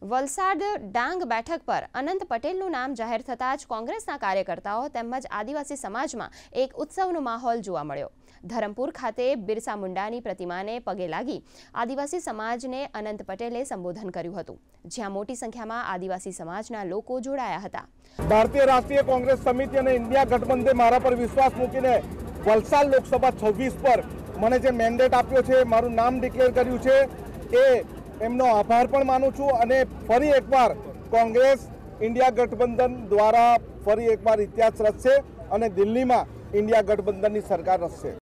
વલસાડ ડાંગ બેઠક પર અનંત પટેલનું નામ જાહેર થતાં જ કોંગ્રેસના કાર્યકર્તાઓ તેમજ આદિવાસી સમાજમાં એક ઉત્સવનો માહોલ જોવા મળ્યો ધરમપુર ખાતે બિરસા મુંડાની પ્રતિમાને પગે લાગી આદિવાસી સમાજને અનંત પટેલે સંબોધન કર્યું હતું જ્યાં મોટી સંખ્યામાં આદિવાસી સમાજના લોકો જોડાયા હતા ભારતીય રાષ્ટ્રીય કોંગ્રેસ સમિતિ અને ઇન્ડિયા ગઠબંધે મારા પર વિશ્વાસ મૂકીને વલસાડ લોકસભા છવ્વીસ પર મને જે મેન્ડેટ આપ્યો છે મારું નામ ડિક્લેર કર્યું છે એ એમનો આભાર પણ માનું છું અને ફરી એકવાર કોંગ્રેસ ઇન્ડિયા ગઠબંધન દ્વારા ફરી એકવાર ઇતિહાસ રચશે અને દિલ્હીમાં ઇન્ડિયા ગઠબંધનની સરકાર રચશે